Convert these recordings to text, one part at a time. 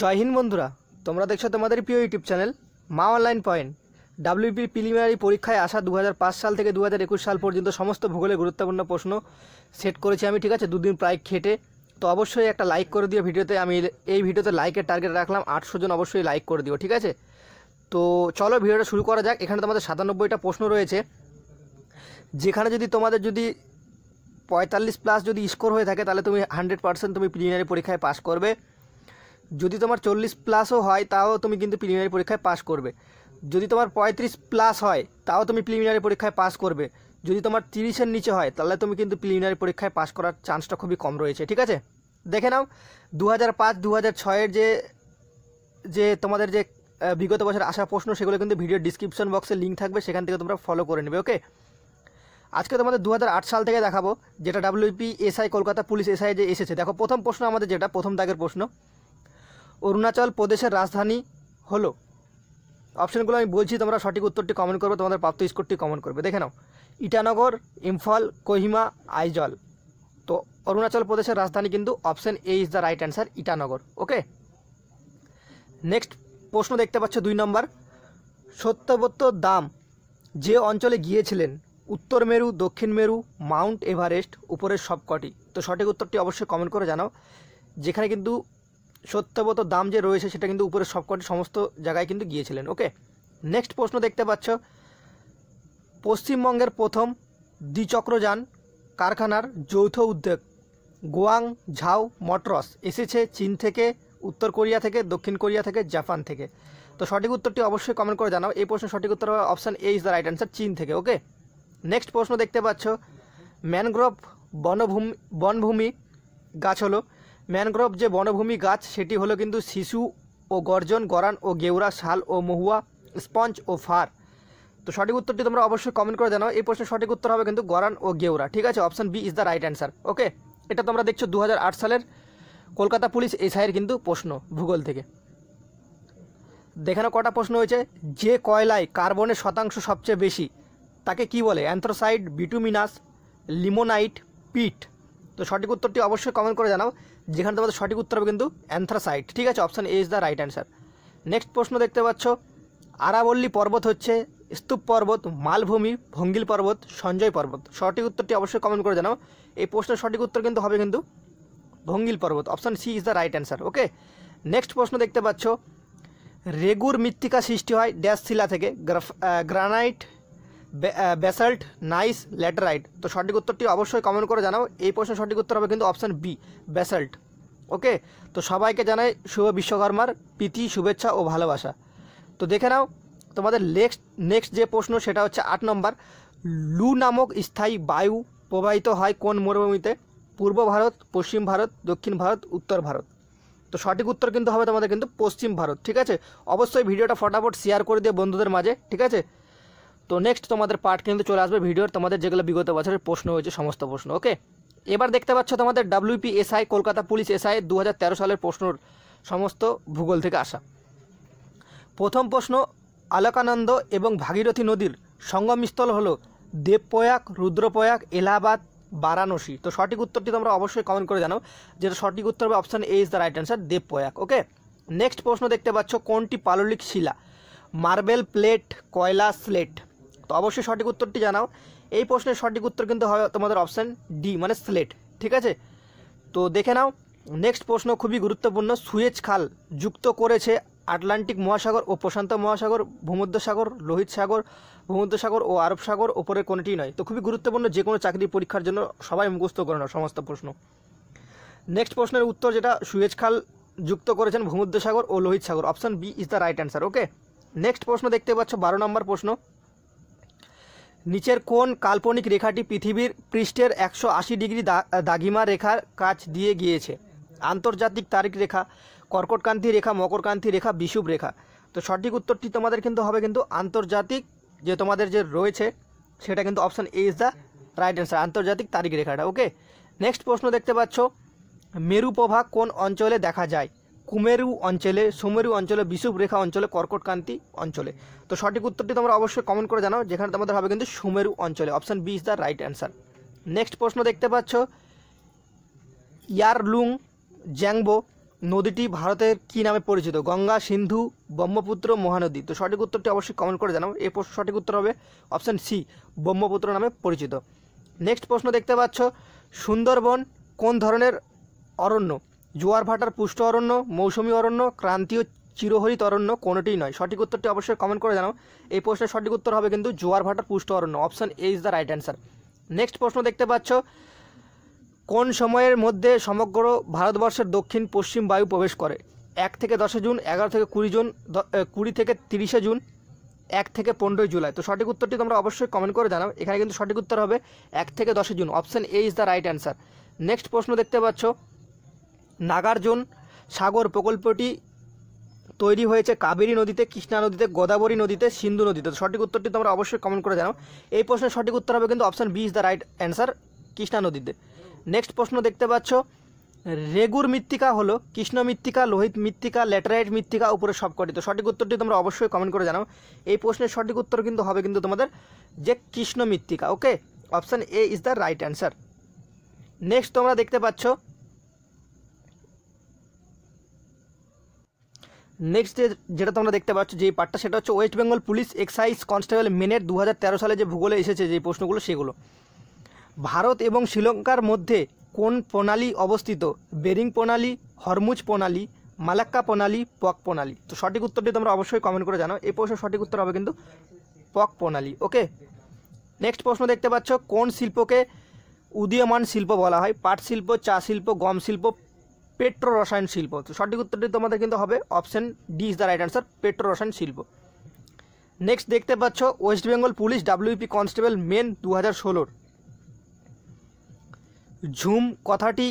জয় হিন্দ বন্ধুরা তোমরা দেখছো তোমাদের প্রিয় YouTube channel Maa online point WP preliminary পরীক্ষায় আসা দু সাল থেকে দু সাল পর্যন্ত সমস্ত ভূগোলে গুরুত্বপূর্ণ প্রশ্ন সেট করেছি আমি ঠিক আছে দুদিন প্রায় খেটে তো অবশ্যই একটা লাইক করে দিও ভিডিওতে আমি এই ভিডিওতে লাইকের টার্গেট রাখলাম আটশো জন অবশ্যই লাইক করে দিও ঠিক আছে তো চলো ভিডিওটা শুরু করা যাক এখানে তোমাদের সাতানব্বইটা প্রশ্ন রয়েছে যেখানে যদি তোমাদের যদি পঁয়তাল্লিশ প্লাস যদি স্কোর হয়ে থাকে তাহলে তুমি হান্ড্রেড পার্সেন্ট তুমি প্রিলিমিনারি পরীক্ষায় পাস করবে যদি তোমার চল্লিশ প্লাসও হয় তাও তুমি কিন্তু প্রিলিমিনারি পরীক্ষায় পাস করবে যদি তোমার পঁয়ত্রিশ প্লাস হয় তাও তুমি প্রিলিমিনারি পরীক্ষায় পাস করবে যদি তোমার তিরিশের নিচে হয় তাহলে তুমি কিন্তু প্রিলিমিনারি পরীক্ষায় পাস করার চান্সটা খুবই কম রয়েছে ঠিক আছে দেখে নাও দু হাজার পাঁচ দু হাজার ছয়ের যে যে তোমাদের যে বিগত বছর আসা প্রশ্ন সেগুলো কিন্তু ভিডিও ডিসক্রিপশন বক্সে লিঙ্ক থাকবে সেখান থেকে তোমরা ফলো করে নেবে ওকে আজকে তোমাদের দু সাল থেকে দেখাবো যেটা WP SI Kolkata police SI যে এসেছে দেখো প্রথম প্রশ্ন আমাদের যেটা প্রথম দাগের প্রশ্ন অরুণাচল প্রদেশের রাজধানী হলো অপশানগুলো আমি বলছি তোমরা সঠিক উত্তরটি কমেন্ট করবে তোমাদের প্রাপ্ত স্কোরটি কমেন্ট করবে দেখে নাও ইটানগর ইম্ফল কোহিমা আইজল তো অরুণাচল প্রদেশের রাজধানী কিন্তু option A is the right answer Itanagar okay next প্রশ্ন দেখতে পাচ্ছ দুই নম্বর সত্যবত্ত দাম যে অঞ্চলে গিয়েছিলেন উত্তর মেরু দক্ষিণ মেরু মাউন্ট এভারেস্ট উপরের সবকটি তো সঠিক উত্তরটি অবশ্যই কমেন্ট করে জানাও যেখানে কিন্তু সত্যবত দাম যে রয়েছে সেটা কিন্তু উপরে সবকটি সমস্ত জায়গায় কিন্তু গিয়েছিলেন ওকে নেক্সট প্রশ্ন দেখতে পাচ্ছ পশ্চিমবঙ্গের প্রথম দ্বিচক্রযান কারখানার যৌথ উদ্যোগ গোয়াং ঝাও মটরস এসেছে চীন থেকে উত্তর কোরিয়া থেকে দক্ষিণ কোরিয়া থেকে জাপান থেকে তো সঠিক উত্তরটি অবশ্যই কমেন্ট করে জানাও এই প্রশ্নের সঠিক উত্তর হবে option A is the right answer চীন থেকে ওকে নেক্সট প্রশ্ন দেখতে পাচ্ছ ম্যানগ্রোভ বনভূমি বনভূমি গাছ হলো ম্যানগ্রোভ যে বনভূমি গাছ সেটি হলো কিন্তু শিশু ও গর্জন গরান ও গেউরা শাল ও মহুয়া স্পঞ্জ ও ফার তো সঠিক উত্তরটি তোমরা অবশ্যই কমেন্ট করে জানাও এই প্রশ্নের সঠিক উত্তর হবে কিন্তু গরান ও গেউরা ঠিক আছে option B is the right answer okay এটা তোমরা দেখছো দু সালের কলকাতা পুলিশ এসআইয়ের কিন্তু প্রশ্ন ভূগোল থেকে দেখানো কটা প্রশ্ন হয়েছে যে কয়লায় কার্বনের শতাংশ সবচেয়ে বেশি তাকে কি বলে অ্যান্থ্রোসাইড বিটুমিনাস লিমোনাইট পিট তো সঠিক উত্তরটি অবশ্যই কমেন্ট করে জানাও যেখানে তোমাদের সঠিক উত্তর হবে কিন্তু অ্যান্থ্রাসাইট ঠিক আছে option A is the right answer next প্রশ্ন দেখতে পাচ্ছ আরাবল্লী পর্বত হচ্ছে স্তূপ পর্বত মালভূমি ভঙ্গিল পর্বত সঞ্জয় পর্বত সঠিক উত্তরটি অবশ্যই কমেন্ট করে জানাও এই প্রশ্নের সঠিক উত্তর কিন্তু হবে কিন্তু ভঙ্গিল পর্বত option C is the right answer okay next প্রশ্ন দেখতে পাচ্ছ রেগুর মৃত্তিকা সৃষ্টি হয় ড্যাস শিলা থেকে গ্রানাইট বেসাল্ট নাইস ল্যাটারাইট তো সঠিক উত্তরটি অবশ্যই কমেন্ট করে জানাও এই প্রশ্নের সঠিক উত্তর হবে কিন্তু অপশান বি বেসাল্ট ওকে তো সবাইকে জানাই শুভ বিশ্বকর্মার প্রীতি শুভেচ্ছা ও ভালোবাসা তো দেখে নাও তোমাদের নেক্সট নেক্সট যে প্রশ্ন সেটা হচ্ছে আট নম্বর লু নামক স্থায়ী বায়ু প্রবাহিত হয় কোন মরুভূমিতে পূর্ব ভারত পশ্চিম ভারত দক্ষিণ ভারত উত্তর ভারত তো সঠিক উত্তর কিন্তু হবে তোমাদের কিন্তু পশ্চিম ভারত ঠিক আছে অবশ্যই ভিডিওটা ফটাফট শেয়ার করে দিয়ে বন্ধুদের মাঝে ঠিক আছে তো নেক্সট তোমাদের পার্ট কিন্তু চলে আসবে ভিডিওর তোমাদের যেগুলো বিগত বছরের প্রশ্ন হয়েছে সমস্ত প্রশ্ন ওকে এবার দেখতে পাচ্ছ তোমাদের WP SI Kolkata police SI দু সালের প্রশ্নর সমস্ত ভূগোল থেকে আসা প্রথম প্রশ্ন আলোকানন্দ এবং ভাগীরথী নদীর সঙ্গমস্থল হলো দেবপ্রয়াগ রুদ্রপ্রয়াগ এলাহাবাদ বারাণসী তো সঠিক উত্তরটি তোমরা অবশ্যই কমেন্ট করে জানাও যেটা সঠিক উত্তর বা option A is the right answer Devprayag okay next প্রশ্ন দেখতে পাচ্ছ কোনটি পাললিক শিলা মার্বেল প্লেট কয়লা স্লেট তো অবশ্যই সঠিক উত্তরটি জানাও এই প্রশ্নের সঠিক উত্তর কিন্তু হবে তোমাদের অপশান ডি মানে স্লেট ঠিক আছে তো দেখে নাও নেক্সট প্রশ্ন খুবই গুরুত্বপূর্ণ সুয়েজ খাল যুক্ত করেছে আটলান্টিক মহাসাগর ও প্রশান্ত মহাসাগর ভূমধ্যসাগর লোহিত সাগর ভূমধ্যসাগর ও আরব সাগর ওপরের কোনোটি নয় তো খুবই গুরুত্বপূর্ণ যে কোনো চাকরি পরীক্ষার জন্য সবাই মুখস্থ করে নাও সমস্ত প্রশ্ন নেক্সট প্রশ্নের উত্তর যেটা সুয়েজ খাল যুক্ত করেছেন ভূমধ্যসাগর ও লোহিত সাগর option B is the right answer okay next প্রশ্ন দেখতে পাচ্ছ বারো নম্বর প্রশ্ন নিচের কোন কাল্পনিক রেখাটি পৃথিবীর পৃষ্ঠের একশো আশি ডিগ্রি দাগিমা রেখার কাজ দিয়ে গিয়েছে আন্তর্জাতিক তারিখ রেখা কর্কটকান্তি রেখা মকরকান্তি রেখা বিষুব রেখা তো সঠিক উত্তরটি তোমাদের কিন্তু হবে কিন্তু আন্তর্জাতিক যে তোমাদের যে রয়েছে সেটা কিন্তু option A is the right answer আন্তর্জাতিক তারিখ রেখাটা ওকে নেক্সট প্রশ্ন দেখতে পাচ্ছ মেরুপ্রভা কোন অঞ্চলে দেখা যায় কুমেরু অঞ্চলে সুমেরু অঞ্চলে বিষুব রেখা অঞ্চলে কর্কটকান্তি অঞ্চলে তো সঠিক উত্তরটি তোমরা অবশ্যই কমেন্ট করে জানাও যেখানে তোমাদের হবে কিন্তু সুমেরু অঞ্চলে option B is the right answer next প্রশ্ন দেখতে পাচ্ছ ইয়ারলুং জ্যাংবো নদীটি ভারতের কি নামে পরিচিত গঙ্গা সিন্ধু ব্রহ্মপুত্র মহানদী তো সঠিক উত্তরটি অবশ্যই কমেন্ট করে জানাও এ প্রশ্ন সঠিক উত্তর হবে অপশান সি ব্রহ্মপুত্র নামে পরিচিত নেক্সট প্রশ্ন দেখতে পাচ্ছ সুন্দরবন কোন ধরনের অরণ্য জোয়ার ভাটার পুষ্ট অরণ্য মৌসুমি অরণ্য ক্রান্তীয় চিরহরিত অরণ্য কোনোটিই নয় সঠিক উত্তরটি অবশ্যই কমেন্ট করে জানাও এই প্রশ্নের সঠিক উত্তর হবে কিন্তু জোয়ার ভাটার পুষ্ট অরণ্য option A is the right answer next প্রশ্ন দেখতে পাচ্ছ কোন সময়ের মধ্যে সমগ্র ভারতবর্ষের দক্ষিণ পশ্চিম বায়ু প্রবেশ করে এক থেকে দশে জুন এগারো থেকে কুড়ি জুন কুড়ি থেকে তিরিশে জুন এক থেকে পনেরোই জুলাই তো সঠিক উত্তরটি তোমরা অবশ্যই কমেন্ট করে জানাও এখানে কিন্তু সঠিক উত্তর হবে এক থেকে দশে June option A is the right answer next প্রশ্ন দেখতে পাচ্ছ নাগার্জুন সাগর প্রকল্পটি তৈরি হয়েছে কাবেরী নদীতে কৃষ্ণা নদীতে গোদাবরী নদীতে সিন্ধু নদীতে সঠিক উত্তরটি তোমরা অবশ্যই কমেন্ট করে জানাও এই প্রশ্নের সঠিক উত্তর হবে কিন্তু option B is the right answer Krishna নদীতে নেক্সট প্রশ্ন দেখতে পাচ্ছ রেগুর মৃত্তিকা হলো কৃষ্ণ মৃত্তিকা লোহিত মৃত্তিকা ল্যাটারাইট মৃত্তিকা উপরে তো সঠিক উত্তরটি তোমরা অবশ্যই কমেন্ট করে জানাও এই প্রশ্নের সঠিক উত্তর কিন্তু হবে কিন্তু তোমাদের যে কৃষ্ণ মৃত্তিকা okay option A is the right answer next তোমরা দেখতে পাচ্ছ নেক্সট যে যেটা তোমরা দেখতে পাচ্ছ যে পার্টটা সেটা হচ্ছে West Bengal police excise constable মেনের দু সালে যে ভূগোলে এসেছে যে প্রশ্নগুলো সেগুলো ভারত এবং শ্রীলঙ্কার মধ্যে কোন প্রণালী অবস্থিত বেরিং প্রণালী হরমুজ প্রণালী মালাক্কা প্রণালী পক প্রণালী তো সঠিক উত্তরটি তোমরা অবশ্যই কমেন্ট করে জানো এই প্রশ্নের সঠিক উত্তর হবে কিন্তু পক প্রণালী ওকে নেক্সট প্রশ্ন দেখতে পাচ্ছ কোন শিল্পকে উদীয়মান শিল্প বলা হয় পাট শিল্প চা শিল্প গম শিল্প পেট্রো রসায়ন শিল্প সঠিক উত্তরটি তোমাদের কিন্তু হবে option D is the right answer petro রসায়ন শিল্প নেক্সট দেখতে পাচ্ছ West Bengal police WP constable main দু হাজার ষোলোর ঝুম কথাটি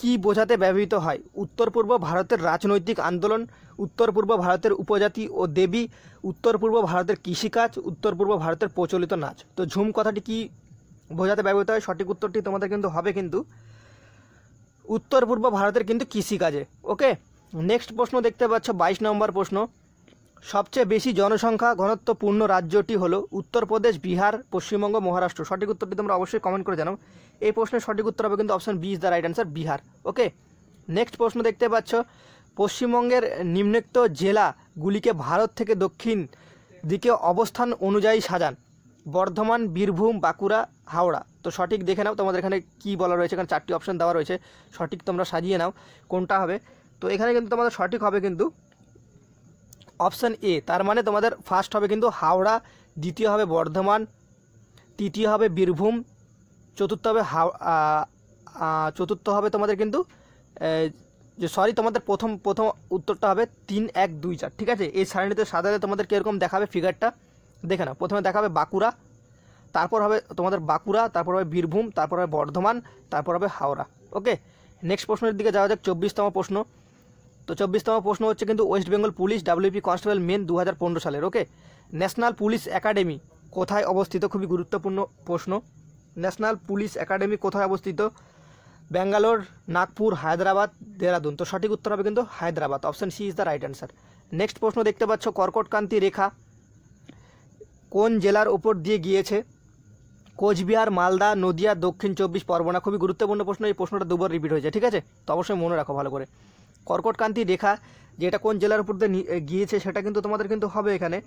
কি বোঝাতে ব্যবহৃত হয় উত্তর পূর্ব ভারতের রাজনৈতিক আন্দোলন উত্তর পূর্ব ভারতের উপজাতি ও দেবী উত্তর পূর্ব ভারতের কৃষিকাজ উত্তর পূর্ব ভারতের প্রচলিত নাচ তো ঝুম কথাটি কি বোঝাতে ব্যবহৃত হয় সঠিক উত্তরটি তোমাদের কিন্তু হবে কিন্তু উত্তর পূর্ব ভারতের কিন্তু কৃষিকাজে ওকে নেক্সট প্রশ্ন দেখতে পাচ্ছ বাইশ নম্বর প্রশ্ন সবচেয়ে বেশি জনসংখ্যা ঘনত্বপূর্ণ রাজ্যটি হলো উত্তরপ্রদেশ বিহার পশ্চিমবঙ্গ মহারাষ্ট্র সঠিক উত্তরটি তোমরা অবশ্যই কমেন্ট করে জানাও এই প্রশ্নের সঠিক উত্তর হবে কিন্তু option B is the right answer Bihar okay next প্রশ্ন দেখতে পাচ্ছ পশ্চিমবঙ্গের নিম্নক্ত জেলাগুলিকে ভারত থেকে দক্ষিণ দিকে অবস্থান অনুযায়ী সাজান বর্ধমান বীরভূম বাঁকুড়া হাওড়া তো সঠিক দেখে নাও তোমাদের এখানে কি বলা রয়েছে এখানে চারটি অপশান দেওয়া রয়েছে সঠিক তোমরা সাজিয়ে নাও কোনটা হবে তো এখানে কিন্তু তোমাদের সঠিক হবে কিন্তু অপশান এ তার মানে তোমাদের ফার্স্ট হবে কিন্তু হাওড়া দ্বিতীয় হবে বর্ধমান তৃতীয় হবে বীরভূম চতুর্থ হবে চতুর্থ হবে তোমাদের কিন্তু যে সরি তোমাদের প্রথম প্রথম উত্তরটা হবে তিন এক দুই চার ঠিক আছে এই সারণীতে সাজালে তোমাদের কীরকম দেখাবে ফিগারটা দেখে নাও প্রথমে দেখাবে বাঁকুড়া তারপর হবে তোমাদের বাঁকুড়া তারপর হবে বীরভূম তারপর হবে বর্ধমান তারপর হবে হাওড়া ওকে নেক্সট প্রশ্নের দিকে যাওয়া যাক চব্বিশতম প্রশ্ন তো চব্বিশতম প্রশ্ন হচ্ছে কিন্তু West Bengal police WP constable main দু সালের ওকে ন্যাশনাল পুলিশ একাডেমি কোথায় অবস্থিত খুবই গুরুত্বপূর্ণ প্রশ্ন ন্যাশনাল পুলিশ একাডেমি কোথায় অবস্থিত ব্যাঙ্গালোর নাগপুর হায়দ্রাবাদ দেরাদুন তো সঠিক উত্তর হবে কিন্তু Hyderabad option C is the right answer next প্রশ্ন দেখতে পাচ্ছ কর্কটকান্তি রেখা কোন জেলার ওপর দিয়ে গিয়েছে কোচবিহার মালদা নদিয়া দক্ষিণ চব্বিশ পরগনা খুবই গুরুত্বপূর্ণ প্রশ্ন এই প্রশ্নটা দুবার রিপিট হয়েছে ঠিক আছে তো অবশ্যই মনে রাখো ভালো করে কর্কটকান্তি রেখা যেটা কোন জেলার উপর দিয়ে গিয়েছে সেটা কিন্তু তোমাদের কিন্তু হবে এখানে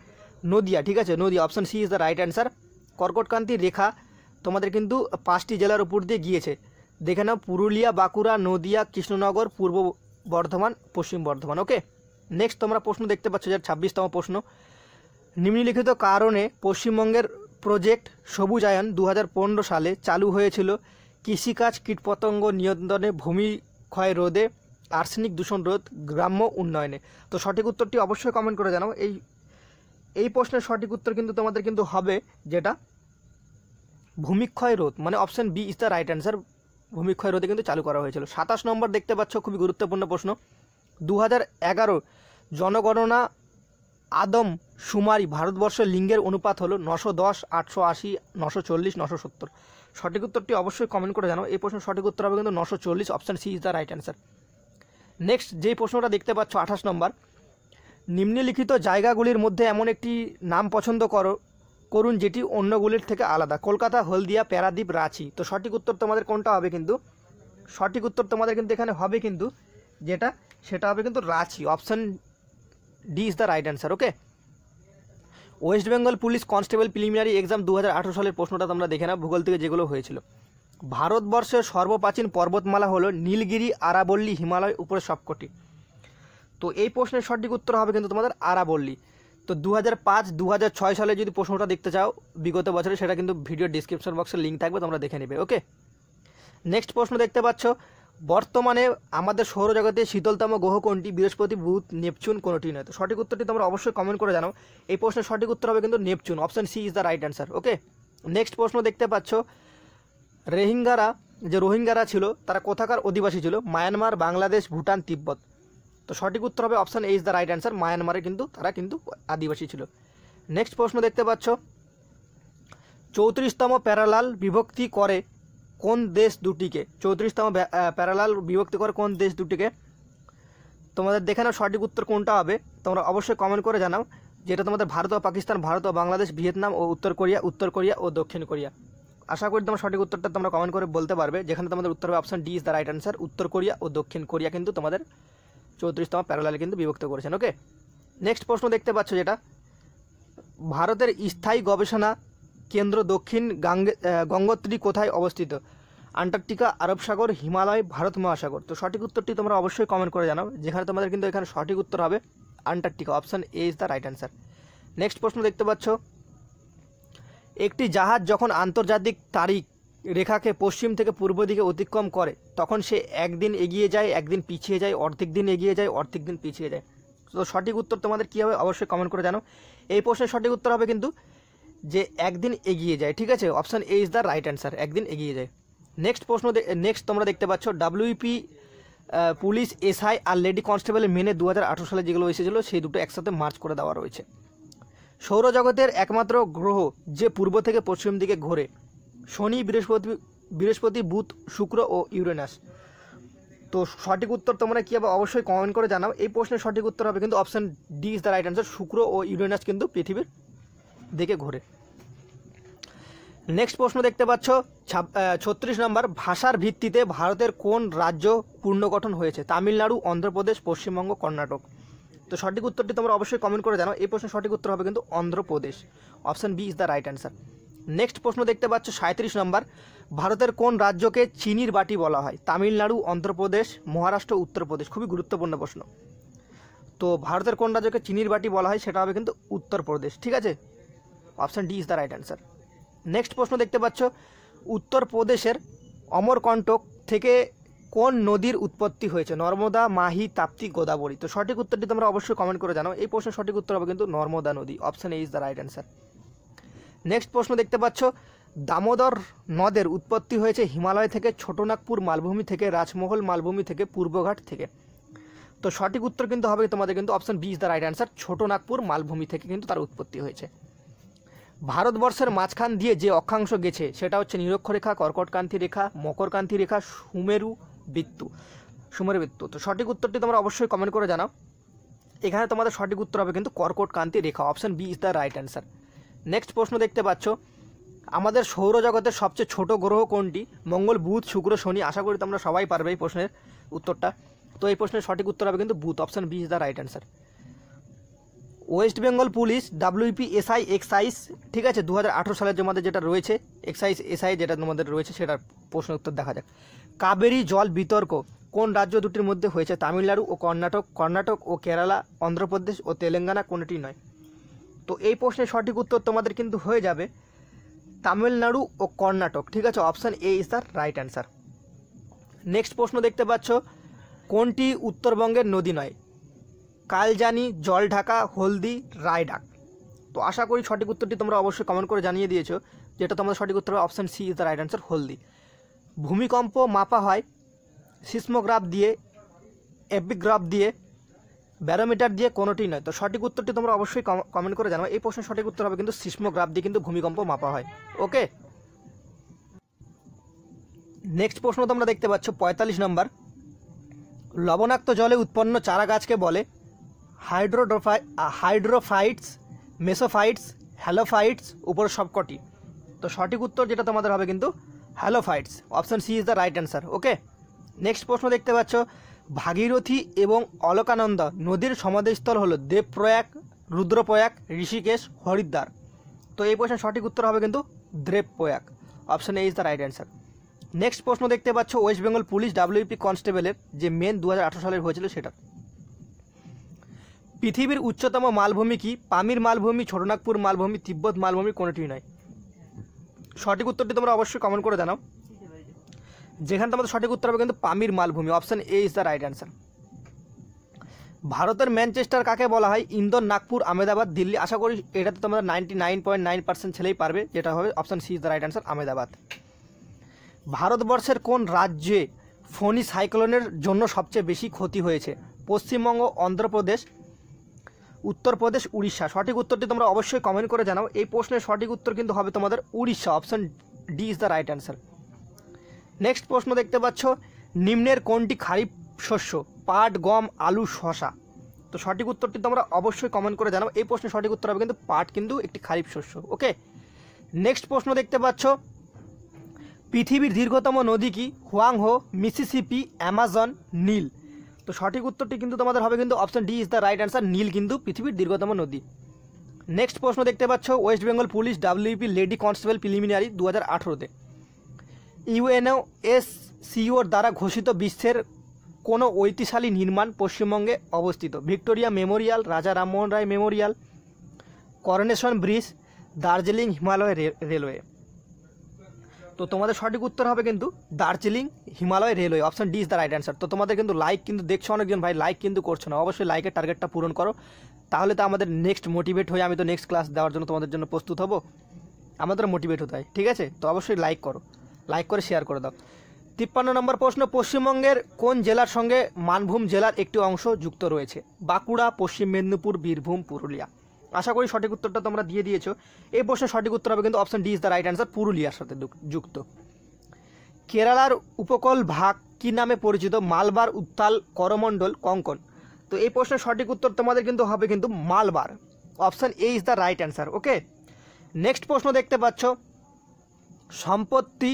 নদিয়া ঠিক আছে Nadia option C is the right answer কর্কটকান্তি রেখা তোমাদের কিন্তু পাঁচটি জেলার উপর দিয়ে গিয়েছে দেখে নাও পুরুলিয়া বাঁকুড়া নদিয়া কৃষ্ণনগর পূর্ব বর্ধমান পশ্চিম বর্ধমান ওকে নেক্সট তোমরা প্রশ্ন দেখতে পাচ্ছ যার ছাব্বিশতম প্রশ্ন নিম্নলিখিত কারণে পশ্চিমবঙ্গের প্রজেক্ট সবুজায়ন দু সালে চালু হয়েছিল কৃষিকাজ কীটপতঙ্গ নিয়ন্ত্রণে ভূমি ক্ষয় রোধে আর্সেনিক দূষণ রোধ গ্রাম্য উন্নয়নে তো সঠিক উত্তরটি অবশ্যই কমেন্ট করে জানাও এই এই প্রশ্নের সঠিক উত্তর কিন্তু তোমাদের কিন্তু হবে যেটা ভূমিক্ষয় রোধ মানে option B is the right answer ভূমিক্ষয় রোধে কিন্তু চালু করা হয়েছিল সাতাশ নম্বর দেখতে পাচ্ছ খুবই গুরুত্বপূর্ণ প্রশ্ন দু জনগণনা আদম সুমারি ভারতবর্ষের লিঙ্গের অনুপাত হলো নশো দশ আটশো আশি নশো চল্লিশ নশো সত্তর সঠিক উত্তরটি অবশ্যই কমেন্ট করে জানো এই প্রশ্ন সঠিক উত্তর হবে কিন্তু নশো চল্লিশ option C is the right answer next যে প্রশ্নটা দেখতে পাচ্ছ আঠাশ নম্বর নিম্নলিখিত জায়গাগুলির মধ্যে এমন একটি নাম পছন্দ করো করুন যেটি অন্যগুলির থেকে আলাদা কলকাতা হলদিয়া প্যারাদ্বীপ রাঁচি তো সঠিক উত্তর তোমাদের কোনটা হবে কিন্তু সঠিক উত্তর তোমাদের কিন্তু এখানে হবে কিন্তু যেটা সেটা হবে কিন্তু Ranchi option D is the right answer okay West Bengal police constable preliminary exam দু সালের প্রশ্নটা তোমরা দেখে না ভূগোল থেকে যেগুলো হয়েছিল ভারতবর্ষের সর্বপ্রাচীন পর্বতমালা হলো নীলগিরি আরাবল্লী হিমালয় উপরে সবকটি তো এই প্রশ্নের সঠিক উত্তর হবে কিন্তু তোমাদের আরাবল্লী তো দু হাজার পাঁচ দু হাজার ছয় সালে যদি প্রশ্নটা দেখতে চাও বিগত বছরে সেটা কিন্তু ভিডিও ডিসক্রিপশন বক্সে লিঙ্ক থাকবে তোমরা দেখে নেবে ওকে নেক্সট প্রশ্ন দেখতে পাচ্ছ বর্তমানে আমাদের সৌরজগতে শীতলতম গ্রহ কোনটি বৃহস্পতি বুধ নেপচুন কোনটি নয় তো সঠিক উত্তরটি তোমরা অবশ্যই কমেন্ট করে জানাও এই প্রশ্নের সঠিক উত্তর হবে কিন্তু Neptune option C is the right answer okay next প্রশ্ন দেখতে পাচ্ছ রেহিঙ্গারা যে রোহিঙ্গারা ছিল তারা কোথাকার অধিবাসী ছিল মায়ানমার বাংলাদেশ ভুটান তিব্বত তো সঠিক উত্তর হবে option A is the right answer মায়ানমারে কিন্তু তারা কিন্তু আদিবাসী ছিল নেক্সট প্রশ্ন দেখতে পাচ্ছ চৌত্রিশতম প্যারালাল বিভক্তি করে কোন দেশ দুটিকে চৌত্রিশতম প্যারালাল বিভক্তি করে কোন দেশ দুটিকে তোমাদের দেখে নাও সঠিক উত্তর কোনটা হবে তোমরা অবশ্যই কমেন্ট করে জানাও যেটা তোমাদের ভারত ও পাকিস্তান ভারত ও বাংলাদেশ ভিয়েতনাম ও উত্তর কোরিয়া উত্তর কোরিয়া ও দক্ষিণ কোরিয়া আশা করি তোমার সঠিক উত্তরটা তোমরা কমেন্ট করে বলতে পারবে যেখানে তোমাদের উত্তর হবে option D is the right answer উত্তর কোরিয়া ও দক্ষিণ কোরিয়া কিন্তু তোমাদের চৌত্রিশতম প্যারালালে কিন্তু বিভক্ত করেছেন ওকে নেক্সট প্রশ্ন দেখতে পাচ্ছ যেটা ভারতের স্থায়ী গবেষণা কেন্দ্র দক্ষিণ গাঙ্গে গঙ্গোত্রী কোথায় অবস্থিত আন্টার্কটিকা আরব সাগর হিমালয় ভারত মহাসাগর তো সঠিক উত্তরটি তোমরা অবশ্যই কমেন্ট করে জানাও যেখানে তোমাদের কিন্তু এখানে সঠিক উত্তর হবে Antarctica option A is the right answer next প্রশ্ন দেখতে পাচ্ছ একটি জাহাজ যখন আন্তর্জাতিক তারিখ রেখাকে পশ্চিম থেকে পূর্ব দিকে অতিক্রম করে তখন সে একদিন এগিয়ে যায় একদিন পিছিয়ে যায় অর্ধেক দিন এগিয়ে যায় অর্ধেক দিন পিছিয়ে যায় তো সঠিক উত্তর তোমাদের কী হবে অবশ্যই কমেন্ট করে জানো এই প্রশ্নের সঠিক উত্তর হবে কিন্তু যে একদিন এগিয়ে যায় ঠিক আছে option A is the right answer একদিন এগিয়ে যায় নেক্সট প্রশ্ন নেক্সট তোমরা দেখতে পাচ্ছ ডাব্লিউপি e পুলিশ এসআই আর লেডি কনস্টেবল মেনে দু সালে যেগুলো এসেছিলো সেই দুটো একসাথে মার্চ করে দেওয়া রয়েছে সৌরজগতের একমাত্র গ্রহ যে পূর্ব থেকে পশ্চিম দিকে ঘোরে শনি বৃহস্পতি বৃহস্পতি বুধ শুক্র ও ইউরেনাস তো সঠিক উত্তর তোমরা কী হবে অবশ্যই কমেন্ট করে জানাও এই প্রশ্নের সঠিক উত্তর হবে কিন্তু option D is the right answer শুক্র ও ইউরেনাস কিন্তু পৃথিবীর দিকে ঘোরে নেক্সট প্রশ্ন দেখতে পাচ্ছ ছত্রিশ নম্বর ভাষার ভিত্তিতে ভারতের কোন রাজ্য পুনর্গঠন হয়েছে তামিলনাড়ু অন্ধ্রপ্রদেশ পশ্চিমবঙ্গ কর্ণাটক তো সঠিক উত্তরটি তোমরা অবশ্যই কমেন্ট করে জানো এই প্রশ্নের সঠিক উত্তর হবে কিন্তু Andhra Pradesh option B is the right answer next প্রশ্ন দেখতে পাচ্ছ সাঁত্রিশ নম্বর ভারতের কোন রাজ্যকে চিনির বাটি বলা হয় তামিলনাড়ু অন্ধ্রপ্রদেশ মহারাষ্ট্র উত্তরপ্রদেশ খুবই গুরুত্বপূর্ণ প্রশ্ন তো ভারতের কোন রাজ্যকে চিনির বাটি বলা হয় সেটা হবে কিন্তু উত্তরপ্রদেশ ঠিক আছে option D is the right answer next প্রশ্ন দেখতে পাচ্ছ উত্তরপ্রদেশের অমরকণ্টক থেকে কোন নদীর উৎপত্তি হয়েছে নর্মদা মাহি তাপ্তি গোদাবরী তো সঠিক উত্তরটি তোমরা অবশ্যই কমেন্ট করে জানাও এই প্রশ্নের সঠিক উত্তর হবে কিন্তু নর্মদা নদী option A is the right answer next প্রশ্ন দেখতে পাচ্ছ দামোদর নদের উৎপত্তি হয়েছে হিমালয় থেকে ছোটনাগপুর মালভূমি থেকে রাজমহল মালভূমি থেকে পূর্বঘাট থেকে তো সঠিক উত্তর কিন্তু হবে তোমাদের কিন্তু option B is the right answer Chota Nagpur মালভূমি থেকে কিন্তু তার উৎপত্তি হয়েছে ভারতবর্ষের মাঝখান দিয়ে যে অক্ষাংশ গেছে সেটা হচ্ছে নিরক্ষরেখা কর্কটকান্তি রেখা মকরকান্তি রেখা সুমেরু বৃত্তু সুমেরু বৃত্তু তো সঠিক উত্তরটি তোমরা অবশ্যই কমেন্ট করে জানাও এখানে তোমাদের সঠিক উত্তর হবে কিন্তু কর্কটকান্তি রেখা option B is the right answer next প্রশ্ন দেখতে পাচ্ছ আমাদের সৌরজগতের সবচেয়ে ছোট গ্রহ কোনটি মঙ্গল বুধ শুক্র শনি আশা করি তোমরা সবাই পারবে এই প্রশ্নের উত্তরটা তো এই প্রশ্নের সঠিক উত্তর হবে কিন্তু booth option B is the right answer West Bengal police WP SI excise ঠিক আছে দু সালে তোমাদের যেটা রয়েছে এক্সাইজ এসআই যেটা তোমাদের রয়েছে সেটার প্রশ্ন উত্তর দেখা যাক কাবেরি জল বিতর্ক কোন রাজ্য দুটির মধ্যে হয়েছে তামিলনাড়ু ও কর্ণাটক কর্ণাটক ও কেরালা অন্ধ্রপ্রদেশ ও তেলেঙ্গানা কোনটি নয় তো এই প্রশ্নের সঠিক উত্তর তোমাদের কিন্তু হয়ে যাবে তামিলনাড়ু ও কর্ণাটক ঠিক আছে option A is the right answer next প্রশ্ন দেখতে পাচ্ছ কোনটি উত্তরবঙ্গের নদী নয় কালজানি জলঢাকা হলদি রায়ডাক তো আশা করি সঠিক উত্তরটি তোমরা অবশ্যই কমেন্ট করে জানিয়ে দিয়েছো যেটা তোমাদের সঠিক উত্তর হবে option C is the right answer হলদি ভূমিকম্প মাপা হয় সিসমোগ্রাফ দিয়ে এপিগ্রাফ দিয়ে ব্যারোমিটার দিয়ে কোনোটি নয় তো সঠিক উত্তরটি তোমরা অবশ্যই কমেন্ট করে জানাবে এই প্রশ্নের সঠিক উত্তর হবে কিন্তু সিসমোগ্রাফ দিয়ে কিন্তু ভূমিকম্প মাপা হয় ওকে নেক্সট প্রশ্ন তোমরা দেখতে পাচ্ছ পঁয়তাল্লিশ নম্বর লবণাক্ত জলে উৎপন্ন চারা গাছকে বলে হাইড্রোডোফাই হাইড্রোফাইটস মেসোফাইটস হ্যালোফাইটস উপর সবকটি তো সঠিক উত্তর যেটা তোমাদের হবে কিন্তু halophytes option C is the right answer okay next প্রশ্ন দেখতে পাচ্ছ ভাগীরথী এবং অলকানন্দা নদীর সমাধিস্থল হলো দেবপ্রয়াগ রুদ্রপ্রয়াগ ঋষিকেশ হরিদ্বার তো এই প্রশ্নের সঠিক উত্তর হবে কিন্তু Devprayag option A is the right answer next প্রশ্ন দেখতে পাচ্ছ ওয়েস্ট বেঙ্গল পুলিশ ডাব্লিউপি কনস্টেবলের যে মেন দু সালের হয়েছিল সেটা পৃথিবীর উচ্চতম মালভূমি কি পামির মালভূমি ছোটনাগপুর মালভূমি তিব্বত মালভূমি কোনোটি নয় সঠিক উত্তরটি তোমরা অবশ্যই কমেন্ট করে জানাও যেখানে তোমাদের সঠিক উত্তর হবে কিন্তু পামির মালভূমি option A is the right answer ভারতের ম্যানচেস্টার কাকে বলা হয় ইন্দোর নাগপুর আমেদাবাদ দিল্লি আশা করি এটাতে তোমরা ninety nine point nine percent ছেলেই পারবে যেটা হবে option C is the right answer Ahmedabad ভারতবর্ষের কোন রাজ্যে ফনি সাইক্লোনের জন্য সবচেয়ে বেশি ক্ষতি হয়েছে পশ্চিমবঙ্গ অন্ধ্রপ্রদেশ উত্তরপ্রদেশ উড়িষ্যা সঠিক উত্তরটি তোমরা অবশ্যই কমেন্ট করে জানাও এই প্রশ্নের সঠিক উত্তর কিন্তু হবে তোমাদের Orissa option D is the right answer next প্রশ্ন দেখতে পাচ্ছ নিম্নের কোনটি খারিফ শস্য পাট গম আলু শশা তো সঠিক উত্তরটি তোমরা অবশ্যই কমেন্ট করে জানাও এই প্রশ্নের সঠিক উত্তর হবে কিন্তু পাট কিন্তু একটি খারিফ শস্য ওকে নেক্সট প্রশ্ন দেখতে পাচ্ছ পৃথিবীর দীর্ঘতম নদী কি হুয়াংহো মিসিসিপি অ্যামাজন নীল তো সঠিক উত্তরটি কিন্তু তোমাদের হবে কিন্তু option D is the right answer Nile কিন্তু পৃথিবীর দীর্ঘতম নদী নেক্সট প্রশ্ন দেখতে পাচ্ছ West Bengal police WP lady constable preliminary দু হাজার আঠেরোতে ইউএনও এস সিওর দ্বারা ঘোষিত বিশ্বের কোনো ঐতিশালী নির্মাণ পশ্চিমবঙ্গে অবস্থিত Victoria memorial Raja Rammohan Roy memorial coronation bridge Darjeeling Himalaya railway তো তোমাদের সঠিক উত্তর হবে কিন্তু Darjeeling Himalaya railway option D is the right answer তো তোমাদের কিন্তু লাইক কিন্তু দেখছো অনেকজন ভাই লাইক কিন্তু করছো না অবশ্যই লাইকের টার্গেটটা পূরণ করো তাহলে তো আমাদের নেক্সট মোটিভেট হয়ে আমি তো নেক্সট ক্লাস দেওয়ার জন্য তোমাদের জন্য প্রস্তুত হবো আমাদের মোটিভেট হতে হয় ঠিক আছে তো অবশ্যই লাইক করো লাইক করে শেয়ার করে দাও তিপ্পান্ন নম্বর প্রশ্ন পশ্চিমবঙ্গের কোন জেলার সঙ্গে মানভূম জেলার একটি অংশ যুক্ত রয়েছে বাঁকুড়া পশ্চিম মেদিনীপুর বীরভূম পুরুলিয়া আশা করি সঠিক উত্তরটা তোমরা দিয়ে দিয়েছো এই প্রশ্নের সঠিক উত্তর হবে কিন্তু option D is the right answer পুরুলিয়ার সাথে যুক্ত কেরালার উপকূল ভাগ কি নামে পরিচিত মালবার উত্তাল করমণ্ডল কঙ্কন তো এই প্রশ্নের সঠিক উত্তর তোমাদের কিন্তু হবে কিন্তু Malabar option A is the right answer okay next প্রশ্ন দেখতে পাচ্ছ সম্পত্তি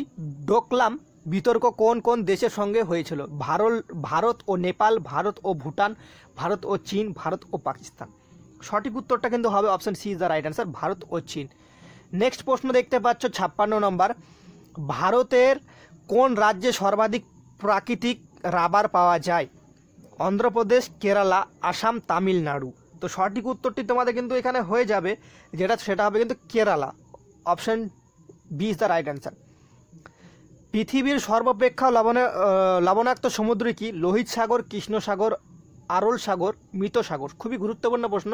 ডোকলাম বিতর্ক কোন কোন দেশের সঙ্গে হয়েছিল ভারত ভারত ও নেপাল ভারত ও ভুটান ভারত ও চীন ভারত ও পাকিস্তান সঠিক উত্তরটা কিন্তু হবে option C is the right answer Bharat ও চীন নেক্সট প্রশ্ন দেখতে পাচ্ছ ছাপ্পান্ন নম্বর ভারতের কোন রাজ্যে সর্বাধিক প্রাকৃতিক রাবার পাওয়া যায় অন্ধ্রপ্রদেশ কেরালা আসাম তামিলনাড়ু তো সঠিক উত্তরটি তোমাদের কিন্তু এখানে হয়ে যাবে যেটা সেটা হবে কিন্তু Kerala option B is the right answer পৃথিবীর সর্বাপেক্ষা লবণে লবণাক্ত সমুদ্র কি লোহিত সাগর কৃষ্ণ সাগর আরল সাগর মৃত সাগর খুবই গুরুত্বপূর্ণ প্রশ্ন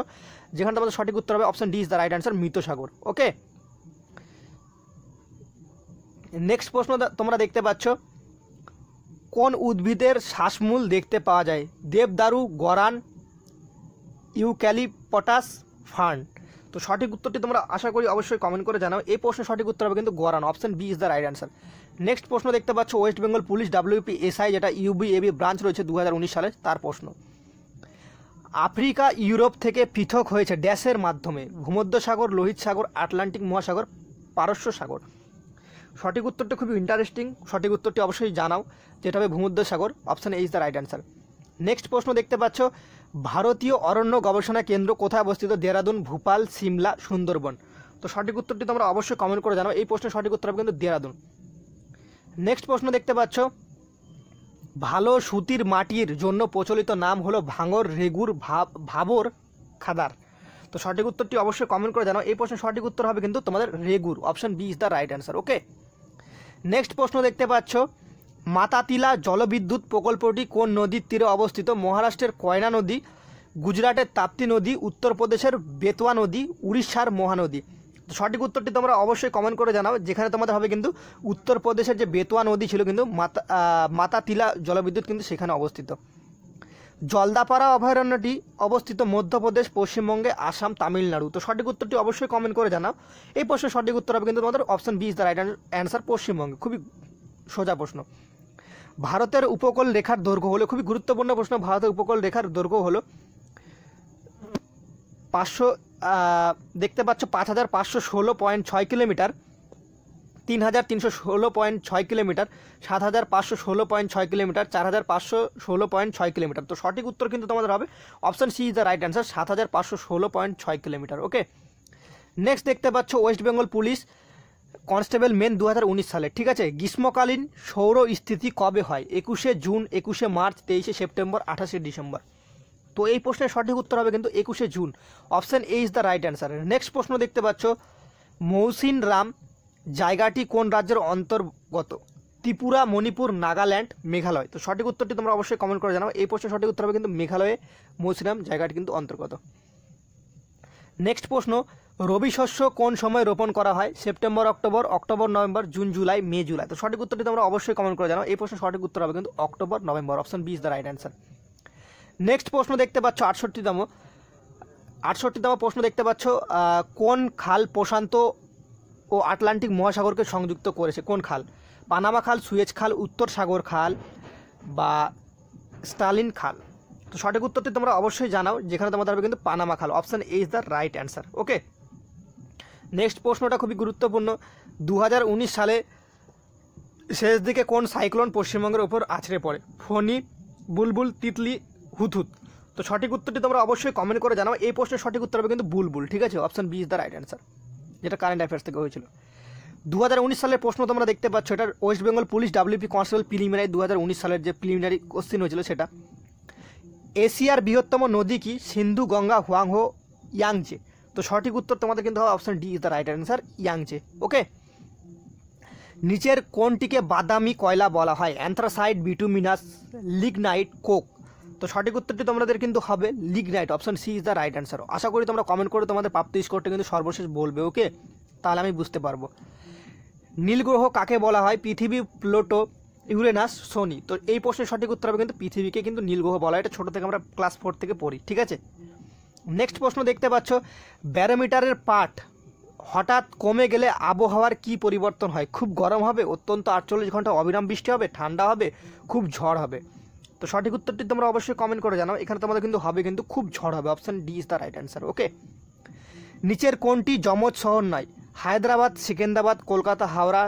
যেখানটা আমাদের সঠিক উত্তর হবে option D is the right answer মৃত সাগর ওকে নেক্সট প্রশ্ন তোমরা দেখতে পাচ্ছ কোন উদ্ভিদের শ্বাসমূল দেখতে পাওয়া যায় দেবদারু গরান ইউক্যালিপটাস ফান্ড তো সঠিক উত্তরটি তোমরা আশা করি অবশ্যই কমেন্ট করে জানাও এই প্রশ্নের সঠিক উত্তর হবে কিন্তু গরান option B is the right answer next প্রশ্ন দেখতে পাচ্ছ West Bengal police WP SI যেটা ইউবিএবি ব্রাঞ্চ রয়েছে দু সালে তার প্রশ্ন আফ্রিকা ইউরোপ থেকে পৃথক হয়েছে ড্যাশের মাধ্যমে ভূমধ্যসাগর লোহিত সাগর আটলান্টিক মহাসাগর পারস্য সাগর সঠিক উত্তরটি খুবই ইন্টারেস্টিং সঠিক উত্তরটি অবশ্যই জানাও যেটা হবে ভূমধ্যসাগর option A is the right answer next প্রশ্ন দেখতে পাচ্ছ ভারতীয় অরণ্য গবেষণা কেন্দ্র কোথায় অবস্থিত দেরাদুন ভূপাল সিমলা সুন্দরবন তো সঠিক উত্তরটি তোমরা অবশ্যই কমেন্ট করে জানাও এই প্রশ্নের সঠিক উত্তর হবে কিন্তু দেরাদুন নেক্সট প্রশ্ন দেখতে পাচ্ছ ভালো সুতির মাটির জন্য প্রচলিত নাম হলো ভাঙর রেগুর ভাবর খাদার তো সঠিক উত্তরটি অবশ্যই কমেন্ট করে জানাও এই প্রশ্নের সঠিক উত্তর হবে কিন্তু তোমাদের রেগুর option B is the right answer okay next প্রশ্ন দেখতে পাচ্ছ মাতাতিলা জলবিদ্যুৎ প্রকল্পটি কোন নদীর তীরে অবস্থিত মহারাষ্ট্রের কয়না নদী গুজরাটের তাপ্তি নদী উত্তরপ্রদেশের বেতোয়া নদী উড়িষ্যার মহানদী সঠিক উত্তরটি তোমরা অবশ্যই কমেন্ট করে জানাও যেখানে তোমাদের হবে কিন্তু উত্তরপ্রদেশের যে বেতোয়া নদী ছিল কিন্তু মাতা মাতা তিলা জলবিদ্যুৎ কিন্তু সেখানে অবস্থিত জলদাপাড়া অভয়ারণ্যটি অবস্থিত মধ্যপ্রদেশ পশ্চিমবঙ্গে আসাম তামিলনাড়ু তো সঠিক উত্তরটি অবশ্যই কমেন্ট করে জানাও এই প্রশ্নের সঠিক উত্তর হবে কিন্তু তোমাদের option B is the right answer পশ্চিমবঙ্গে খুবই সোজা প্রশ্ন ভারতের উপকূল রেখার দৈর্ঘ্য হলো খুবই গুরুত্বপূর্ণ প্রশ্ন ভারতের উপকূল রেখার দৈর্ঘ্য হলো পাঁচশো দেখতে পাচ্ছ পাঁচ হাজার পাঁচশো ষোলো পয়েন্ট ছয় কিলোমিটার তিন হাজার তিনশো ষোলো পয়েন্ট ছয় কিলোমিটার সাত হাজার পাঁচশো ষোলো পয়েন্ট ছয় কিলোমিটার চার হাজার পাঁচশো ষোলো পয়েন্ট ছয় কিলোমিটার তো সঠিক উত্তর কিন্তু তোমাদের হবে option C is the right answer সাত হাজার পাঁচশো ষোলো পয়েন্ট ছয় কিলোমিটার ওকে নেক্সট দেখতে পাচ্ছ West Bengal police constable main দু হাজার উনিশ সালে ঠিক আছে গ্রীষ্মকালীন সৌর স্থিতি কবে হয় একুশে জুন একুশে মার্চ তেইশে সেপ্টেম্বর আঠাশে ডিসেম্বর তো এই প্রশ্নের সঠিক উত্তর হবে কিন্তু একুশে জুন option A is the right answer next প্রশ্ন দেখতে পাচ্ছ মৌসিন রাম জায়গাটি কোন রাজ্যের অন্তর্গত ত্রিপুরা মণিপুর নাগাল্যান্ড মেঘালয় তো সঠিক উত্তরটি তোমরা অবশ্যই কমেন্ট করে জানাও এই প্রশ্নের সঠিক উত্তর হবে কিন্তু মেঘালয়ে মৌসিরাম জায়গাটি কিন্তু অন্তর্গত নেক্সট প্রশ্ন রবি শস্য কোন সময় রোপণ করা হয় সেপ্টেম্বর অক্টোবর অক্টোবর নভেম্বর জুন জুলাই মে জুলাই তো সঠিক উত্তরটি তোমরা অবশ্যই কমেন্ট করে জানাও এই প্রশ্নের সঠিক উত্তর হবে কিন্তু অক্টোবর নভেম্বর option B is the right answer next প্রশ্ন দেখতে পাচ্ছ আটষট্টিতম আটষট্টিতম প্রশ্ন দেখতে পাচ্ছ কোন খাল প্রশান্ত ও আটলান্টিক মহাসাগরকে সংযুক্ত করেছে কোন খাল পানামা খাল সুয়েজ খাল উত্তর সাগর খাল বা স্টালিন খাল তো সঠিক উত্তরটি তোমরা অবশ্যই জানাও যেখানে তোমাদের হবে কিন্তু পানামা খাল option A is the right answer okay next প্রশ্নটা খুবই গুরুত্বপূর্ণ দু সালে শেষ দিকে কোন সাইক্লোন পশ্চিমবঙ্গের ওপর আছড়ে পড়ে ফণি বুলবুল তিতলি হুথুত তো সঠিক উত্তরটি তোমরা অবশ্যই কমেন্ট করে জানাও এই প্রশ্নের সঠিক উত্তর হবে কিন্তু বুলবুল ঠিক আছে option B is the right answer যেটা কারেন্ট অ্যাফেয়ার্স থেকে হয়েছিল দু সালের প্রশ্ন তোমরা দেখতে পাচ্ছ এটা West Bengal police WP constable preliminary দু সালের যে প্রিলিমিনারি কোশ্চিন হয়েছিল সেটা এশিয়ার বৃহত্তম নদী কি সিন্ধু গঙ্গা হুয়াংহো ইয়াংচে তো সঠিক উত্তর তোমাদের কিন্তু হবে option D is the right answer Yangtze okay নিচের কোনটিকে বাদামি কয়লা বলা হয় অ্যান্থ্রাসাইড বিটুমিনাস লিগনাইট কোক তো সঠিক উত্তরটি তোমাদের কিন্তু হবে lignite option C is the right answer আশা করি তোমরা কমেন্ট করে তোমাদের প্রাপ্ত স্কোরটা কিন্তু সর্বশেষ বলবে ওকে তাহলে আমি বুঝতে পারবো নীলগ্রহ কাকে বলা হয় পৃথিবী প্লোটো ইউরেনাস শনি তো এই প্রশ্নের সঠিক উত্তর হবে কিন্তু পৃথিবীকে কিন্তু নীলগ্রহ বলা এটা ছোটো থেকে আমরা ক্লাস ফোর থেকে পড়ি ঠিক আছে নেক্সট প্রশ্ন দেখতে পাচ্ছ ব্যারোমিটারের পাঠ হঠাৎ কমে গেলে আবহাওয়ার কি পরিবর্তন হয় খুব গরম হবে অত্যন্ত আটচল্লিশ ঘন্টা অবিরাম বৃষ্টি হবে ঠান্ডা হবে খুব ঝড় হবে তো সঠিক উত্তরটি তোমরা অবশ্যই কমেন্ট করে জানাও এখানে তোমাদের কিন্তু হবে কিন্তু খুব ঝড় হবে option D is the right answer okay নিচের কোনটি যমজ শহর নয় হায়দ্রাবাদ সিকেন্দ্রাবাদ কলকাতা হাওড়া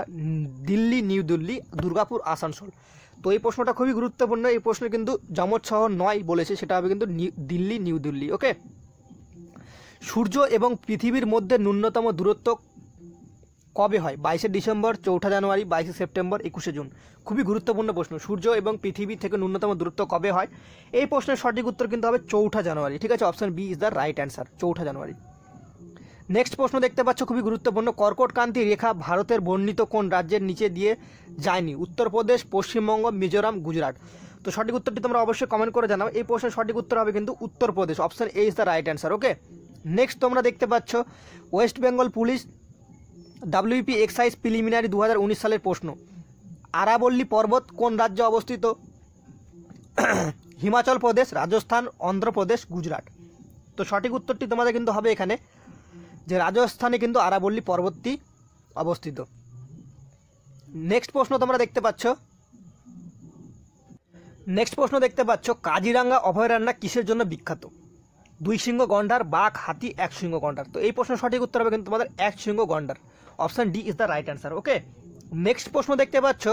দিল্লি নিউ দিল্লি দুর্গাপুর আসানসোল তো এই প্রশ্নটা খুবই গুরুত্বপূর্ণ এই প্রশ্ন কিন্তু যমজ শহর নয় বলেছে সেটা হবে কিন্তু দিল্লি নিউ দিল্লি ওকে সূর্য এবং পৃথিবীর মধ্যে ন্যূনতম দূরত্ব কবে হয় বাইশে ডিসেম্বর চৌঠা জানুয়ারি বাইশে সেপ্টেম্বর একুশে জুন খুবই গুরুত্বপূর্ণ প্রশ্ন সূর্য এবং পৃথিবী থেকে ন্যূনতম দূরত্ব কবে হয় এই প্রশ্নের সঠিক উত্তর কিন্তু হবে চৌঠা জানুয়ারি ঠিক আছে option B is the right answer চৌঠা জানুয়ারি নেক্সট প্রশ্ন দেখতে পাচ্ছ খুবই গুরুত্বপূর্ণ কর্কটকান্তি রেখা ভারতের বর্ণিত কোন রাজ্যের নিচে দিয়ে যায়নি উত্তরপ্রদেশ পশ্চিমবঙ্গ মিজোরাম গুজরাট তো সঠিক উত্তরটি তোমরা অবশ্যই কমেন্ট করে জানাও এই প্রশ্নের সঠিক উত্তর হবে কিন্তু Uttar Pradesh option A is the right answer okay next তোমরা দেখতে পাচ্ছ West Bengal police WP excise preliminary দু সালের প্রশ্ন আরাবল্লী পর্বত কোন রাজ্যে অবস্থিত হিমাচল প্রদেশ রাজস্থান অন্ধ্রপ্রদেশ গুজরাট তো সঠিক উত্তরটি তোমাদের কিন্তু হবে এখানে যে রাজস্থানে কিন্তু আরাবল্লী পর্বতটি অবস্থিত নেক্সট প্রশ্ন তোমরা দেখতে পাচ্ছ নেক্সট প্রশ্ন দেখতে পাচ্ছ কাজিরাঙ্গা অভয়ারণ্য কিসের জন্য বিখ্যাত দুই শৃঙ্গ গন্ডার বাঘ হাতি এক শৃঙ্গ গন্ডার তো এই প্রশ্ন সঠিক উত্তর হবে কিন্তু তোমাদের এক শৃঙ্গ গন্ডার option D is the right answer okay next প্রশ্ন দেখতে পাচ্ছ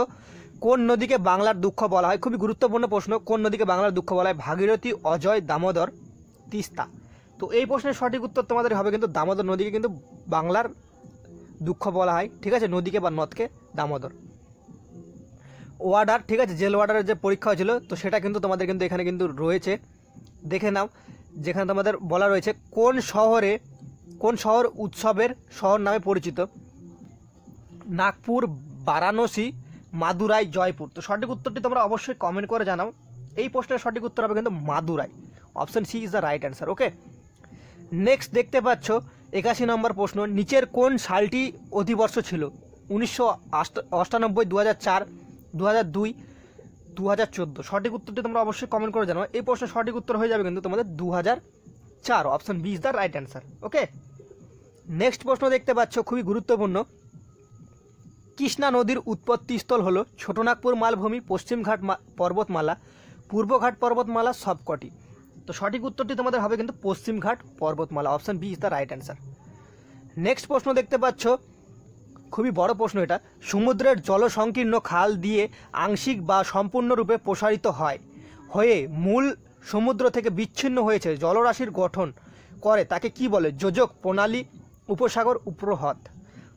কোন নদীকে বাংলার দুঃখ বলা হয় খুবই গুরুত্বপূর্ণ প্রশ্ন কোন নদীকে বাংলার দুঃখ বলা হয় ভাগীরথী অজয় দামোদর তিস্তা তো এই প্রশ্নের সঠিক উত্তর তোমাদের হবে কিন্তু দামোদর নদীকে কিন্তু বাংলার দুঃখ বলা হয় ঠিক আছে নদীকে বা নদকে দামোদর ওয়ার্ডার ঠিক আছে জেল ওয়ার্ডারের যে পরীক্ষা হয়েছিল তো সেটা কিন্তু তোমাদের কিন্তু এখানে কিন্তু রয়েছে দেখে নাও যেখানে তোমাদের বলা রয়েছে কোন শহরে কোন শহর উৎসবের শহর নামে পরিচিত নাগপুর বারাণসী মাদুরাই জয়পুর তো সঠিক উত্তরটি তোমরা অবশ্যই কমেন্ট করে জানাও এই প্রশ্নের সঠিক উত্তর হবে কিন্তু Madurai option C is the right answer okay next দেখতে পাচ্ছ একাশি নম্বর প্রশ্ন নিচের কোন সালটি অধিবর্ষ ছিল উনিশশো অষ্টানব্বই দু হাজার চার দু হাজার দুই দু হাজার সঠিক উত্তরটি তোমরা অবশ্যই কমেন্ট করে জানো এই প্রশ্নের সঠিক উত্তর হয়ে যাবে কিন্তু তোমাদের দু হাজার চার option B is the right answer okay next প্রশ্ন দেখতে পাচ্ছ খুবই গুরুত্বপূর্ণ কৃষ্ণা নদীর উৎপত্তিস্থল হল ছোটনাগপুর মালভূমি পশ্চিমঘাট পর্বতমালা পূর্বঘাট পর্বতমালা সবকটি তো সঠিক উত্তরটি তোমাদের হবে কিন্তু পশ্চিমঘাট পর্বতমালা option B is the right answer next প্রশ্ন দেখতে পাচ্ছ খুবই বড় প্রশ্ন এটা সমুদ্রের জলসংকীর্ণ খাল দিয়ে আংশিক বা সম্পূর্ণরূপে প্রসারিত হয় হয়ে মূল সমুদ্র থেকে বিচ্ছিন্ন হয়েছে জলরাশির গঠন করে তাকে কি বলে যোজক প্রণালী উপসাগর উপহ্রদ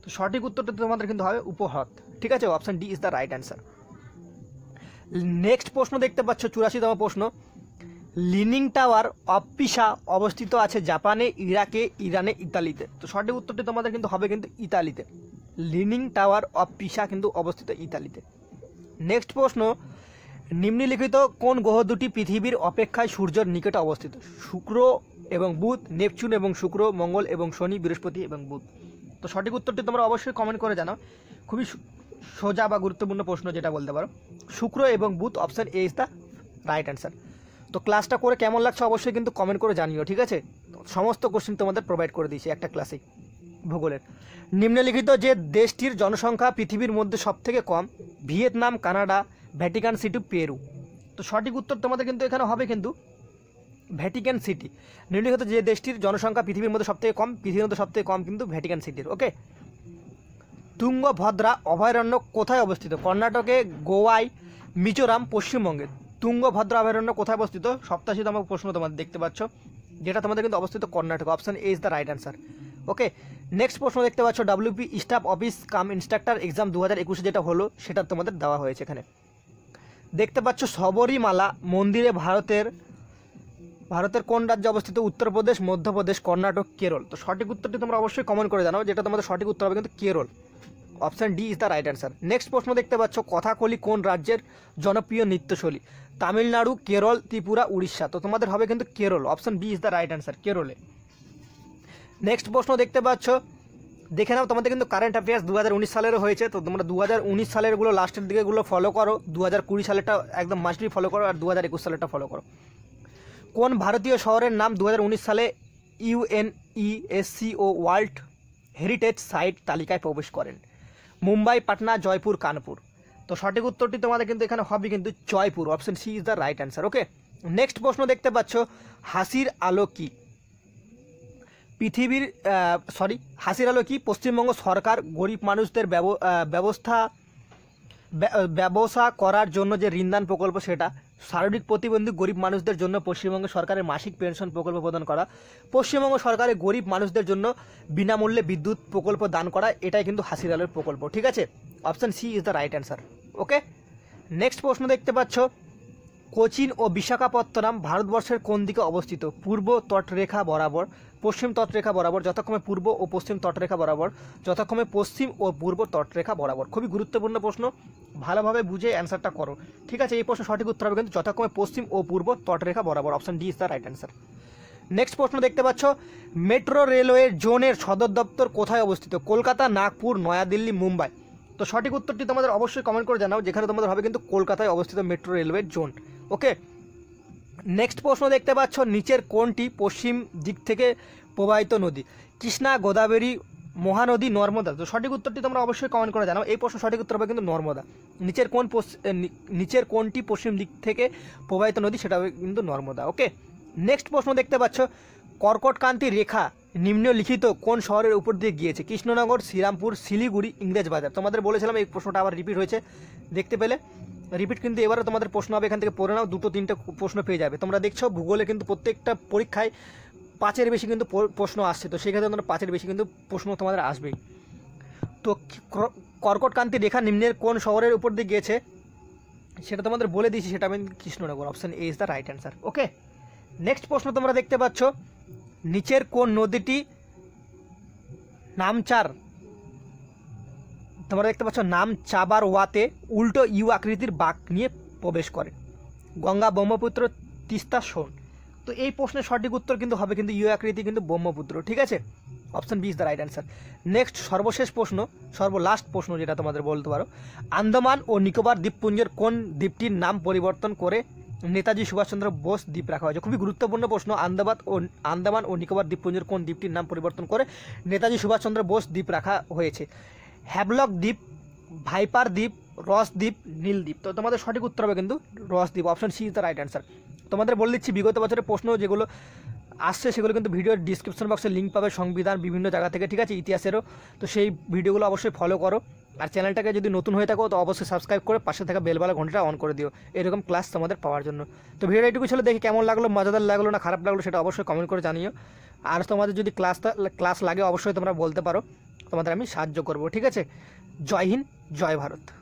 তো সঠিক উত্তরটা তোমাদের কিন্তু হবে উপহ্রদ ঠিক আছে option D is the right answer next প্রশ্ন দেখতে পাচ্ছ চুরাশিতম প্রশ্ন লিনিং টাওয়ার অপিসা অবস্থিত আছে জাপানে ইরাকে ইরানে ইতালিতে তো সঠিক উত্তরটি তোমাদের কিন্তু হবে কিন্তু ইতালিতে লিনিং টাওয়ার অফ পিসা কিন্তু অবস্থিত ইতালিতে নেক্সট প্রশ্ন নিম্নলিখিত কোন গ্রহ দুটি পৃথিবীর অপেক্ষায় সূর্যের নিকটে অবস্থিত শুক্র এবং বুধ নেপচুন এবং শুক্র মঙ্গল এবং শনি বৃহস্পতি এবং বুধ তো সঠিক উত্তরটি তোমরা অবশ্যই কমেন্ট করে জানাও খুবই সোজা বা গুরুত্বপূর্ণ প্রশ্ন যেটা বলতে পারো শুক্র এবং বুধ option A is the right answer তো ক্লাসটা করে কেমন লাগছে অবশ্যই কিন্তু কমেন্ট করে জানিও ঠিক আছে সমস্ত কোশ্চেন তোমাদের প্রোভাইড করে দিয়েছি একটা ক্লাসেই ভূগোলের নিম্নলিখিত যে দেশটির জনসংখ্যা পৃথিবীর মধ্যে সবথেকে কম Vietnam Canada Vatican City Peru তো সঠিক উত্তর তোমাদের কিন্তু এখানে হবে কিন্তু ভ্যাটিকান সিটি নিম্নলিখিত যে দেশটির জনসংখ্যা পৃথিবীর মধ্যে সবথেকে কম পৃথিবীর মধ্যে সবথেকে কম কিন্তু ভ্যাটিকান সিটির ওকে তুঙ্গভদ্রা অভয়ারণ্য কোথায় অবস্থিত কর্ণাটকে গোয়ায় মিজোরাম পশ্চিমবঙ্গে তুঙ্গভদ্রা অভয়ারণ্য কোথায় অবস্থিত সপ্তাহে আমার প্রশ্ন তোমাদের দেখতে পাচ্ছ যেটা তোমাদের কিন্তু অবস্থিত Karnataka option A is the right answer okay next প্রশ্ন দেখতে পাচ্ছ WP staff office cum instructor exam দু হাজার একুশে যেটা হলো সেটা তোমাদের দেওয়া হয়েছে এখানে দেখতে পাচ্ছ সবরীমালা মন্দিরে ভারতের ভারতের কোন রাজ্যে অবস্থিত উত্তরপ্রদেশ মধ্যপ্রদেশ কর্ণাটক কেরল তো সঠিক উত্তরটি তোমরা অবশ্যই কমেন্ট করে জানাও যেটা তোমাদের সঠিক উত্তর হবে কিন্তু Kerala option D is the right answer next প্রশ্ন দেখতে পাচ্ছ কথাকলি কোন রাজ্যের জনপ্রিয় নৃত্যশৈলী তামিলনাড়ু কেরল ত্রিপুরা উড়িষ্যা তো তোমাদের হবে কিন্তু Kerala option B is the right answer কেরলে নেক্সট প্রশ্ন দেখতে পাচ্ছ দেখে নাও তোমাদের কিন্তু কারেন্ট অ্যাফেয়ার্স দু হাজার উনিশ সালেরও হয়েছে তো তোমরা দু হাজার উনিশ সালেরগুলো লাস্টের দিকেগুলো ফলো করো দু হাজার কুড়ি সালেরটা একদম মাস্টলি ফলো করো আর দু হাজার একুশ সালেরটা ফলো করো কোন ভারতীয় শহরের নাম দু হাজার উনিশ সালে ইউএনইএসসিও ওয়ার্ল্ড হেরিটেজ সাইট তালিকায় প্রবেশ করেন মুম্বাই পাটনা জয়পুর কানপুর তো সঠিক উত্তরটি তোমাদের কিন্তু এখানে হবে কিন্তু Jaipur option C is the right answer okay next প্রশ্ন দেখতে পাচ্ছ হাসির আলো কি পৃথিবীর সরি হাসির আলো কি পশ্চিমবঙ্গ সরকার গরিব মানুষদের ব্যবস্থা ব্যবসা করার জন্য যে ঋণদান প্রকল্প সেটা শারীরিক প্রতিবন্ধী গরিব মানুষদের জন্য পশ্চিমবঙ্গ সরকারের মাসিক পেনশন প্রকল্প প্রদান করা পশ্চিমবঙ্গ সরকারের গরিব মানুষদের জন্য বিনামূল্যে বিদ্যুৎ প্রকল্প দান করা এটাই কিন্তু হাসির আলোর প্রকল্প ঠিক আছে option C is the right answer okay next প্রশ্ন দেখতে পাচ্ছ কোচিন ও বিশাখাপত্তনম ভারতবর্ষের কোন দিকে অবস্থিত পূর্ব তটরেখা বরাবর পশ্চিম তটরেখা বরাবর যথাক্রমে পূর্ব ও পশ্চিম তটরেখা বরাবর যথাক্রমে পশ্চিম ও পূর্ব তটরেখা বরাবর খুবই গুরুত্বপূর্ণ প্রশ্ন ভালোভাবে বুঝে অ্যান্সারটা করো ঠিক আছে এই প্রশ্ন সঠিক উত্তর হবে কিন্তু যথাক্রমে পশ্চিম ও পূর্ব তটরেখা বরাবর option D is the right answer next প্রশ্ন দেখতে পাচ্ছ মেট্রো রেলওয়ে জোনের সদর দপ্তর কোথায় অবস্থিত কলকাতা নাগপুর নয়াদিল্লি মুম্বাই তো সঠিক উত্তরটি তোমাদের অবশ্যই কমেন্ট করে জানাও যেখানে তোমাদের হবে কিন্তু কলকাতায় অবস্থিত metro railway zone okay next প্রশ্ন দেখতে পাচ্ছ নিচের কোনটি পশ্চিম দিক থেকে প্রবাহিত নদী কৃষ্ণা গোদাবরী মহানদী নর্মদা তো সঠিক উত্তরটি তোমরা অবশ্যই কমেন্ট করে জানাও এই প্রশ্ন সঠিক উত্তর হবে কিন্তু নর্মদা নিচের কোন নিচের কোনটি পশ্চিম দিক থেকে প্রবাহিত নদী সেটা হবে কিন্তু নর্মদা ওকে নেক্সট প্রশ্ন দেখতে পাচ্ছ কর্কটকান্তি রেখা নিম্নলিখিত কোন শহরের উপর দিয়ে গিয়েছে কৃষ্ণনগর শ্রীরামপুর শিলিগুড়ি ইংরেজ বাজার তোমাদের বলেছিলাম এই প্রশ্নটা আবার রিপিট হয়েছে দেখতে পেলে রিপিট কিন্তু এবারে তোমাদের প্রশ্ন হবে এখান থেকে পড়ে নাও দুটো তিনটে প্রশ্ন পেয়ে যাবে তোমরা দেখছো ভূগোলে কিন্তু প্রত্যেকটা পরীক্ষায় পাঁচের বেশি কিন্তু প্রশ্ন আসছে তো সেক্ষেত্রে তোমরা পাঁচের বেশি কিন্তু প্রশ্ন তোমাদের আসবেই তো কর্কটকান্তি রেখা নিম্নের কোন শহরের উপর দিয়ে গিয়েছে সেটা তোমাদের বলে দিয়েছি সেটা আমি Krishnanagar option A is the right answer okay next প্রশ্ন তোমরা দেখতে পাচ্ছ নিচের কোন নদীটি নামচার তোমরা দেখতে পাচ্ছ নাম চাবার ওয়াতে উল্টো ইউ আকৃতির বাঘ নিয়ে প্রবেশ করে গঙ্গা ব্রহ্মপুত্র তিস্তা সোন তো এই প্রশ্নের সঠিক উত্তর কিন্তু হবে কিন্তু ইউ আকৃতি কিন্তু ব্রহ্মপুত্র ঠিক আছে option B is the right answer next সর্বশেষ প্রশ্ন সর্বলাস্ট প্রশ্ন যেটা তোমাদের বলতে পারো আন্দামান ও নিকোবর দ্বীপপুঞ্জের কোন দ্বীপটির নাম পরিবর্তন করে নেতাজি সুভাষচন্দ্র বোস দ্বীপ রাখা হয়েছে খুবই গুরুত্বপূর্ণ প্রশ্ন আন্দাবাদ ও আন্দামান ও নিকোবর দ্বীপপুঞ্জের কোন দ্বীপটির নাম পরিবর্তন করে নেতাজি সুভাষচন্দ্র বোস দ্বীপ রাখা হয়েছে হ্যাভলক দ্বীপ ভাইপার দ্বীপ রস দ্বীপ নীল দ্বীপ তো তোমাদের সঠিক উত্তর হবে কিন্তু রস দ্বীপ option C is the right answer তোমাদের বলে দিচ্ছি বিগত বছরের প্রশ্ন যেগুলো আসছে সেগুলো কিন্তু ভিডিওর ডিসক্রিপশন বক্সে লিঙ্ক পাবে সংবিধান বিভিন্ন জায়গা থেকে ঠিক আছে ইতিহাসেরও তো সেই ভিডিওগুলো অবশ্যই ফলো করো আর চ্যানেলটাকে যদি নতুন হয়ে থাকো তো অবশ্যই সাবস্ক্রাইব করে পাশে থাকা বেলবেলা ঘন্টাটা অন করে দিও এরকম ক্লাস তোমাদের পাওয়ার জন্য তো ভিডিও এটুকু ছিল দেখি কেমন লাগলো মজাদার লাগলো না খারাপ লাগলো সেটা অবশ্যই কমেন্ট করে জানিও আর তোমাদের যদি ক্লাস ক্লাস লাগে অবশ্যই তোমরা বলতে পারো তোমাদের আমি সাহায্য করব ঠিক আছে জয় হিন্দ জয় ভারত